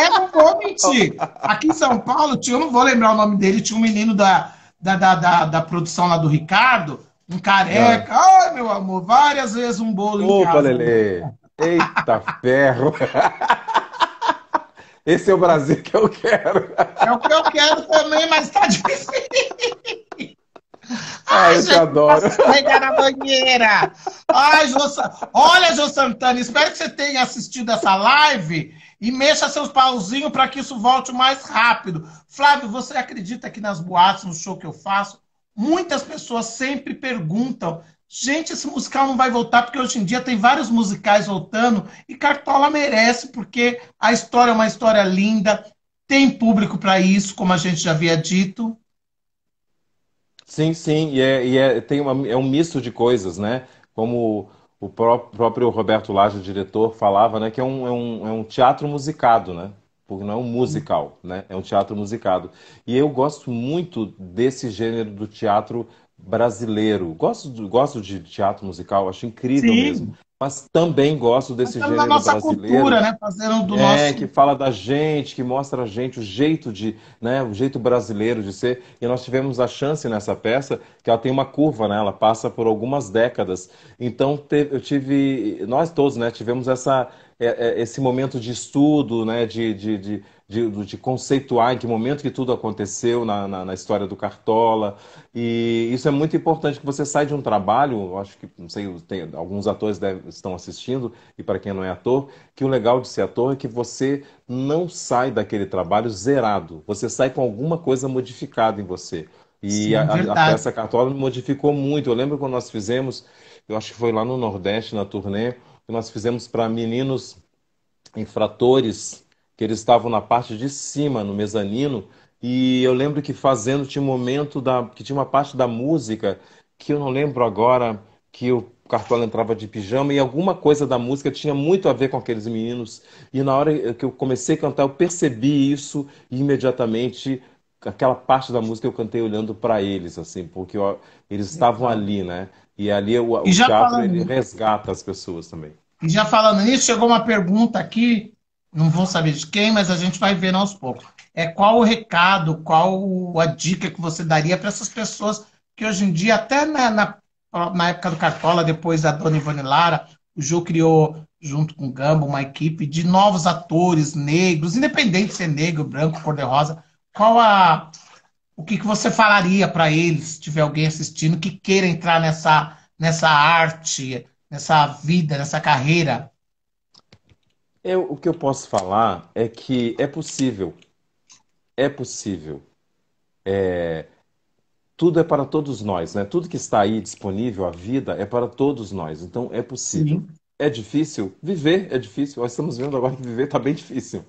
É, não vou mentir. Aqui em São Paulo, tinha, eu não vou lembrar o nome dele, tinha um menino da, da, da, da, da produção lá do Ricardo, um careca. É. Ai, meu amor, várias vezes um bolo Opa, em casa. Opa, Lele. Eita ferro! Esse é o Brasil que eu quero. É o que eu quero também, mas tá difícil. (laughs) Ai, eu te adoro. Pegar na banheira. Ai, Jô, olha, Jô Santana, espero que você tenha assistido essa live e mexa seus pauzinhos para que isso volte mais rápido. Flávio, você acredita que nas boates, no show que eu faço, muitas pessoas sempre perguntam: gente, esse musical não vai voltar, porque hoje em dia tem vários musicais voltando e Cartola merece, porque a história é uma história linda, tem público para isso, como a gente já havia dito. Sim, sim, e, é, e é, tem uma, é um misto de coisas, né? Como o pró próprio Roberto Laje, o diretor, falava, né? Que é um, é um, é um teatro musicado, né? Porque não é um musical, né? É um teatro musicado. E eu gosto muito desse gênero do teatro brasileiro. Gosto, gosto de teatro musical, acho incrível Sim. mesmo mas também gosto desse gênero brasileiro. Cultura, né? Fazendo do é, nosso... que fala da gente, que mostra a gente, o jeito de, né, o jeito brasileiro de ser. E nós tivemos a chance nessa peça que ela tem uma curva, né? Ela passa por algumas décadas. Então eu tive, nós todos, né, tivemos essa é, é, esse momento de estudo, né, de, de, de, de, conceituar em que momento que tudo aconteceu na, na, na, história do Cartola. E isso é muito importante, que você sai de um trabalho, acho que, não sei, tem, alguns atores deve, estão assistindo, e para quem não é ator, que o legal de ser ator é que você não sai daquele trabalho zerado, você sai com alguma coisa modificada em você. E Sim, a, a, peça Cartola modificou muito. Eu lembro quando nós fizemos, eu acho que foi lá no Nordeste, na turnê, que nós fizemos para meninos infratores, que eles estavam na parte de cima, no mezanino, e eu lembro que fazendo tinha um momento da, que tinha uma parte da música que eu não lembro agora que o Cartola entrava de pijama e alguma coisa da música tinha muito a ver com aqueles meninos. E na hora que eu comecei a cantar, eu percebi isso e imediatamente aquela parte da música eu cantei olhando para eles, assim, porque eles estavam ali, né? E ali o, e o teatro falando... ele resgata as pessoas também. E já falando nisso, chegou uma pergunta aqui, não vou saber de quem, mas a gente vai ver aos poucos. É qual o recado, qual a dica que você daria para essas pessoas que hoje em dia, até na, na, na, época do Cartola, depois da Dona Ivone Lara, o Ju criou, junto com o Gambo, uma equipe de novos atores negros, independente de ser negro, branco, cor-de-rosa. Qual a o que, que você falaria para eles, se tiver alguém assistindo que queira entrar nessa, nessa arte, nessa vida, nessa carreira? Eu, o que eu posso falar é que é possível. É possível. É, tudo é para todos nós, né? Tudo que está aí disponível, a vida, é para todos nós. Então é possível. Sim. É difícil? Viver é difícil. Nós estamos vendo agora que viver está bem difícil.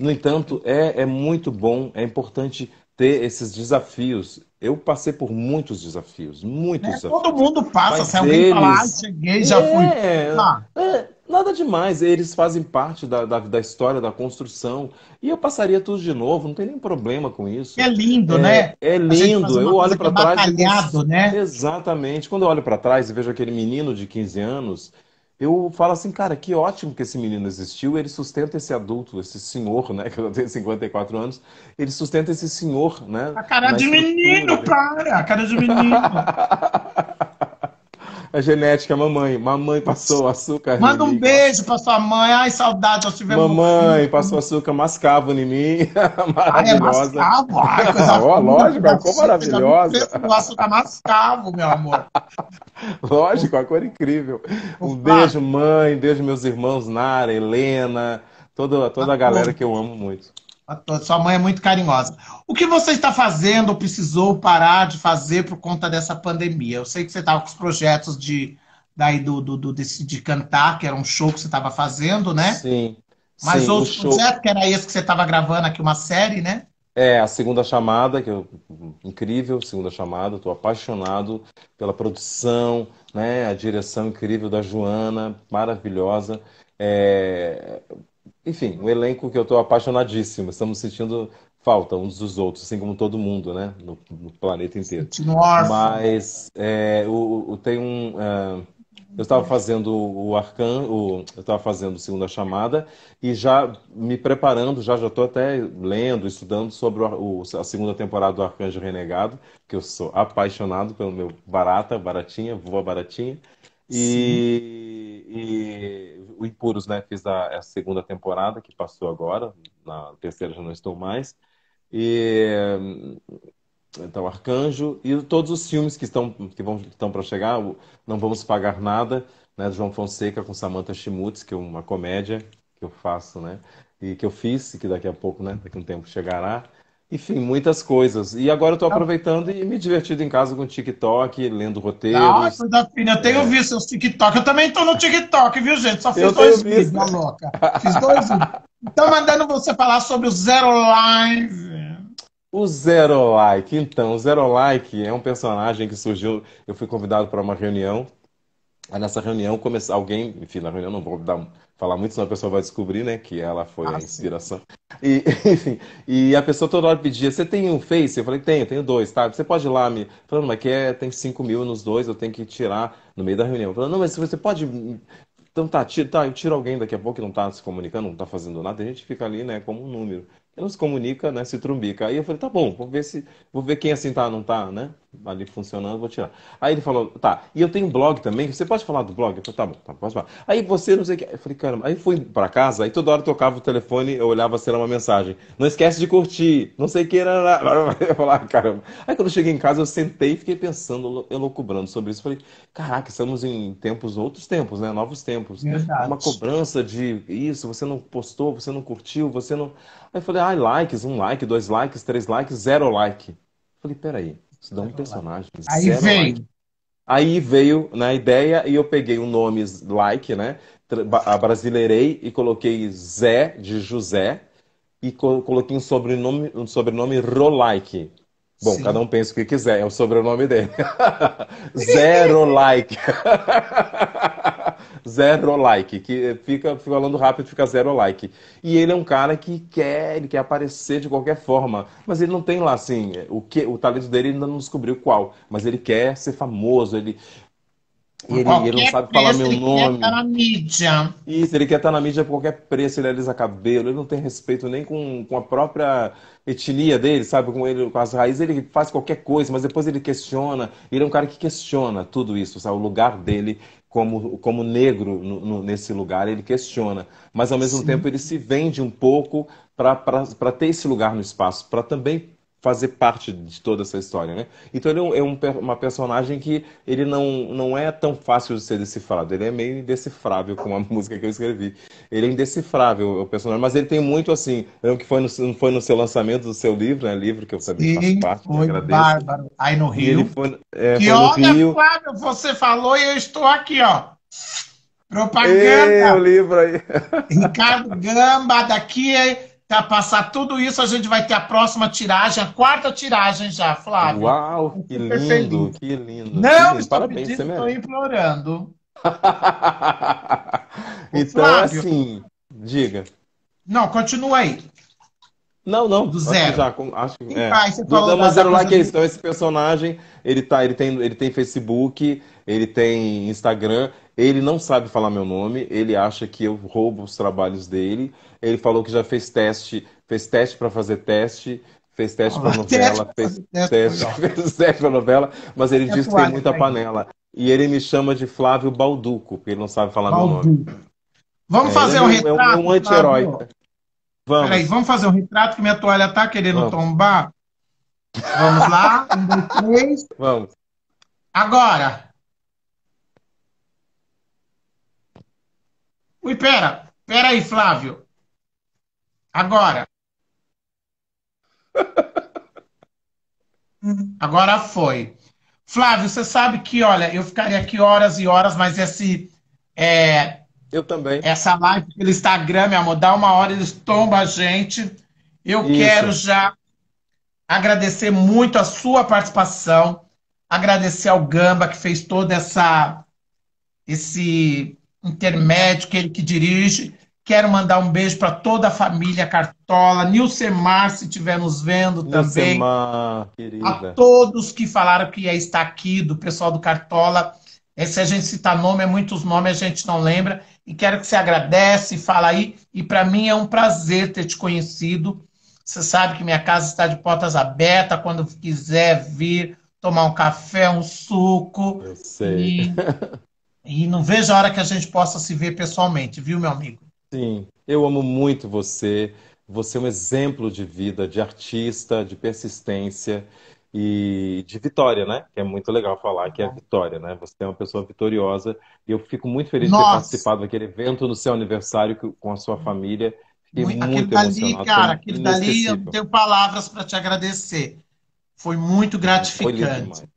No entanto, é, é muito bom, é importante ter esses desafios. Eu passei por muitos desafios, muitos é, desafios. Todo mundo passa, Mas se alguém eles... falar, ah, cheguei, já é, fui. ah. é, nada demais, eles fazem parte da, da, da, história, da construção. E eu passaria tudo de novo, não tem nenhum problema com isso. É lindo, é, né? É lindo, eu olho para é trás. Batalhado, e... né? Exatamente. Quando eu olho para trás e vejo aquele menino de 15 anos eu falo assim, cara, que ótimo que esse menino existiu, ele sustenta esse adulto, esse senhor, né, (laughs) que eu tenho 54 anos, ele sustenta esse senhor, né? A cara de menino, para! A cara de menino! (laughs) a genética, é mamãe. Mamãe passou açúcar. Manda um beijo pra sua mãe. Ai, saudade, nós tivemos. Mamãe, passou açúcar mascavo em mim. maravilhosa. (laughs) Ai, é mascavo? Ai, (laughs) coisa oh, lógico, a tá cor né? maravilhosa. O açúcar mascavo, meu amor. (laughs) lógico, a cor incrível. Um Opa. beijo, mãe. Beijo, meus irmãos, Nara, Helena, toda, toda a tá galera que eu amo muito. Sua mãe é muito carinhosa. O que você está fazendo ou precisou parar de fazer por conta dessa pandemia? Eu sei que você estava com os projetos de, daí do, do, do desse, de cantar, que era um show que você estava fazendo, né? Sim. Mas sim, outro projeto, que era esse que você estava gravando aqui, uma série, né? É, a segunda chamada, que é incrível, segunda chamada, estou apaixonado pela produção, né, a direção incrível da Joana, maravilhosa. É, enfim, um elenco que eu estou apaixonadíssimo. Estamos sentindo falta uns dos outros, assim como todo mundo, né? No, no planeta inteiro. Nossa. Mas é, o, o, tem um. É, eu estava fazendo o Arcan, o, eu estava fazendo Segunda Chamada e já me preparando, já já estou até lendo, estudando sobre o, a segunda temporada do Arcanjo Renegado, que eu sou apaixonado pelo meu barata, baratinha, voa baratinha. E, e Impuros, né? Fiz a, a, segunda temporada, que passou agora, na terceira já não estou mais. E hum, então Arcanjo e todos os filmes que estão que vão que estão para chegar, não vamos pagar nada, né, do João Fonseca com Samantha Schmutz, que é uma comédia que eu faço, né? E que eu fiz, que daqui a pouco, né, daqui a um tempo chegará. Enfim, muitas coisas. E agora eu tô aproveitando e me divertindo em casa com TikTok, lendo roteiros. Nossa, da filha, eu tenho é. visto seus TikTok. Eu também tô no TikTok, viu, gente? Só fiz eu dois vídeos, na louca. Fiz dois vídeos. Tô então, mandando você falar sobre o Zero Live. O Zero Like, então, o Zero Like é um personagem que surgiu. Eu fui convidado para uma reunião. Aí nessa reunião, começou alguém, enfim, na reunião não vou dar, falar muito, senão a pessoa vai descobrir, né, que ela foi ah, a inspiração. Sim. E, (laughs) enfim, e a pessoa toda hora pedia, você tem um Face? Eu falei, tenho, tenho dois, tá? Você pode ir lá me... Falando, mas que é, tem 5 mil nos dois, eu tenho que tirar no meio da reunião. Falando, não, mas você pode... Então tá, tira, tá, eu tiro alguém daqui a pouco que não tá se comunicando, não tá fazendo nada, a gente fica ali, né, como um número. Ela se comunica, né? Se trumbica. Aí eu falei, tá bom, vou ver se. Vou ver quem assim tá, não tá, né? Ali funcionando, vou tirar. Aí ele falou, tá, e eu tenho um blog também, você pode falar do blog? Eu falei, tá bom, tá, pode falar. Aí você não sei o que. Eu falei, caramba, aí fui pra casa, aí toda hora tocava o telefone, eu olhava se era uma mensagem. Não esquece de curtir, não sei o que era. (laughs) Eu falar ah, caramba. Aí quando eu cheguei em casa, eu sentei e fiquei pensando, elocubrando sobre isso. Falei, caraca, estamos em tempos, outros tempos, né? Novos tempos. Né? Verdade. Uma cobrança de isso, você não postou, você não curtiu, você não. Aí eu falei, ah, likes, um like, dois likes, três likes, zero like. Eu falei, peraí, isso dá um personagem. Aí vem. Like. Aí veio na né, ideia e eu peguei o um nome like, né? Brasileirei e coloquei Zé de José e coloquei um sobrenome, um sobrenome Rolike Bom, Sim. cada um pensa o que quiser, é o sobrenome dele. (laughs) Zero like. (laughs) zero like, que fica falando rápido, fica zero like. E ele é um cara que quer, ele quer aparecer de qualquer forma, mas ele não tem lá assim, o que o talento dele ele ainda não descobriu qual, mas ele quer ser famoso, ele e ele, ele, não sabe preço, falar meu ele nome. Ele quer estar na mídia. Isso, ele quer estar na mídia a qualquer preço, ele alisa é cabelo, ele não tem respeito nem com, com a própria etnia dele, sabe? Com, ele, com as raízes, ele faz qualquer coisa, mas depois ele questiona. Ele é um cara que questiona tudo isso, sabe? O lugar dele como, como negro no, no, nesse lugar, ele questiona. Mas ao mesmo Sim. tempo ele se vende um pouco para ter esse lugar no espaço, para também fazer parte de toda essa história, né? Então ele é, um, é uma personagem que ele não, não é tão fácil de ser decifrado, ele é meio indecifrável com a (laughs) música que eu escrevi. Ele é indecifrável, o personagem, mas ele tem muito assim, lembro que foi no, foi no seu lançamento do seu livro, né? Livro que eu sabia Sim, faz parte, foi bárbaro, aí no Rio. Foi, é, que foi olha, Rio. Flávio, você falou e eu estou aqui, ó. Propaganda. Ei, o livro aí. Ricardo Gamba, daqui é Tá, passar tudo isso, a gente vai ter a próxima tiragem, a quarta tiragem já, Flávio. Uau, que lindo, que lindo. Não, que lindo. parabéns, pedindo, estou implorando. (laughs) então, Flávio, assim, diga. Não, continua aí. Não, não. Do zero. já, acho, Quem é. Você falou do Zero lá que eles esse personagem, ele tá, ele tem, ele tem Facebook, ele tem Instagram, ele não sabe falar meu nome, ele acha que eu roubo os trabalhos dele. Ele falou que já fez teste, fez teste para fazer teste, fez teste para ah, novela, (laughs) fez teste, fez para novela, mas ele é diz que tem muita né? panela. E ele me chama de Flávio Balduco, porque ele não sabe falar Balduco. meu nome. Vamos é, fazer um retrato. É um, um é é anti-herói. Vamos. Peraí, vamos fazer um retrato que minha toalha tá querendo vamos. tombar? Vamos lá? um, dois, três. Vamos. Agora. Ui, pera. Pera aí, Flávio. Agora. (laughs) Agora foi. Flávio, você sabe que, olha, eu ficaria aqui horas e horas, mas esse é, eu também. Essa live pelo Instagram, meu amor, dá uma hora, eles tombam a gente. Eu Isso. quero já agradecer muito a sua participação, agradecer ao Gamba que fez toda essa esse intermédio que ele que dirige. Quero mandar um beijo para toda a família Cartola, Nilcemar, se estiver nos vendo também. Nilcemar, querida. A todos que falaram que ia estar aqui, do pessoal do Cartola. se a gente citar nome, é muitos nomes, a gente não lembra e quero que você agradece, fala aí. E para mim é um prazer ter te conhecido. Você sabe que minha casa está de portas abertas quando quiser vir tomar um café, um suco. Eu sei. E, e não vejo a hora que a gente possa se ver pessoalmente, viu, meu amigo? Sim, eu amo muito você. Você é um exemplo de vida, de artista, de persistência e de vitória, né? Que é muito legal falar que é uhum. vitória, né? Você é uma pessoa vitoriosa e eu fico muito feliz Nossa. de ter participado daquele evento no seu aniversário com a sua uhum. família. Fiquei muito, muito aquilo emocionado. dali, cara, aquilo dali eu não tenho palavras para te agradecer. Foi muito gratificante. Foi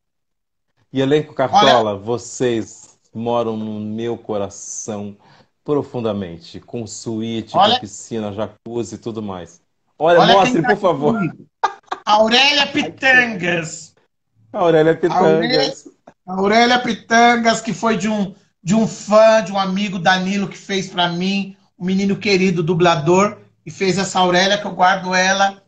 e elenco Cartola, Olha... vocês moram no meu coração profundamente, com suíte, Olha... com piscina, jacuzzi e tudo mais. Olha, Olha mostre, tá por favor. Aurélia Pitangas. Aurélia Pitangas. Aurélia, Aurélia Pitangas, que foi de um, de um fã, de um amigo Danilo, que fez para mim, um menino querido, dublador, e fez essa Aurélia, que eu guardo ela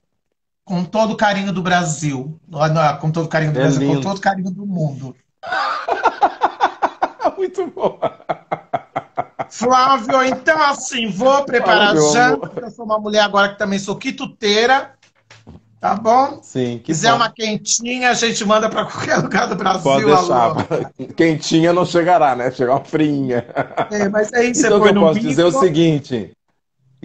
com todo o carinho do Brasil. Não, com todo o carinho do é Brasil, lindo. com todo o carinho do mundo. (laughs) Muito bom. Flávio, então assim, vou preparar Flávio, já, eu sou uma mulher agora que também sou quituteira, Tá bom? Sim. Se quiser bom. uma quentinha, a gente manda para qualquer lugar do Brasil. Pode deixar. Quentinha não chegará, né? Chegar uma frinha. É, mas aí você então, põe que eu posso é bico... dizer o seguinte.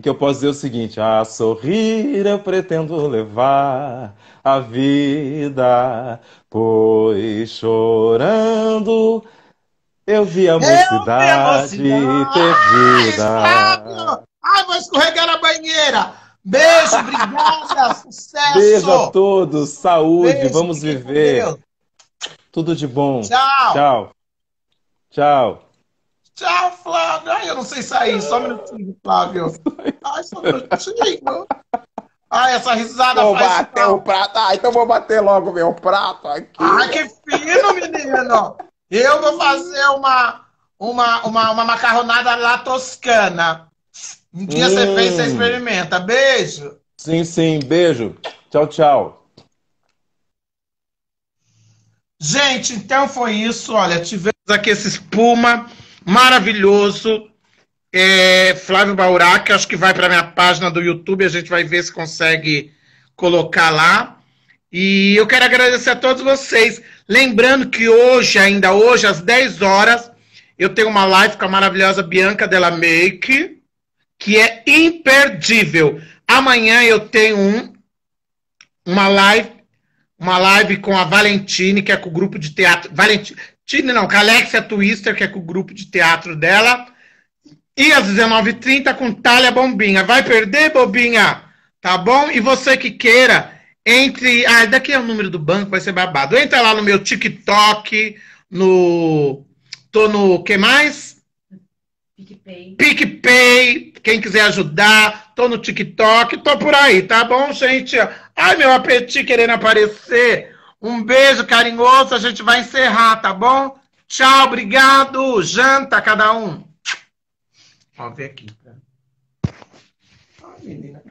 Que eu posso dizer é o seguinte: a sorrir eu pretendo levar a vida, pois chorando eu vi a mocidade, perdida. Ai, Ai, vou escorregar na banheira! Beijo, obrigada, (laughs) sucesso! Beijo a todos, saúde, Beijo, vamos viver. Tudo de bom. Tchau. Tchau. Tchau. Tchau, Flávio. Ai, eu não sei sair, só um minutinho, Flávio. (laughs) Ai, só um minutinho. Ai, essa risada vou faz... Vou bater mal. o prato. Ah, então vou bater logo meu prato aqui. Ai, que fino, menino. Eu vou fazer uma, uma, uma, uma macarronada lá toscana. Um dia hum. você fez, você experimenta. Beijo. Sim, sim. Beijo. Tchau, tchau. Gente, então foi isso. Olha, tivemos aqui esse espuma maravilhoso. É, Flávio Baurá, que acho que vai para minha página do YouTube. A gente vai ver se consegue colocar lá. E eu quero agradecer a todos vocês. Lembrando que hoje, ainda hoje, às 10 horas, eu tenho uma live com a maravilhosa Bianca Della Make que é imperdível. Amanhã eu tenho um, uma live, uma live com a Valentine, que é com o grupo de teatro. Valentine, não, com a Alexia Twister, que é com o grupo de teatro dela. E às 19h30 com Talha Bombinha. Vai perder, Bobinha? Tá bom? E você que queira, entre. Ah, daqui é o número do banco, vai ser babado. Entra lá no meu TikTok, no. Tô no. que mais? PicPay. PicPay, quem quiser ajudar, tô no TikTok, tô por aí, tá bom, gente? Ai, meu apetite querendo aparecer. Um beijo carinhoso, a gente vai encerrar, tá bom? Tchau, obrigado. Janta cada um. Vamos ver aqui. Ai, menina.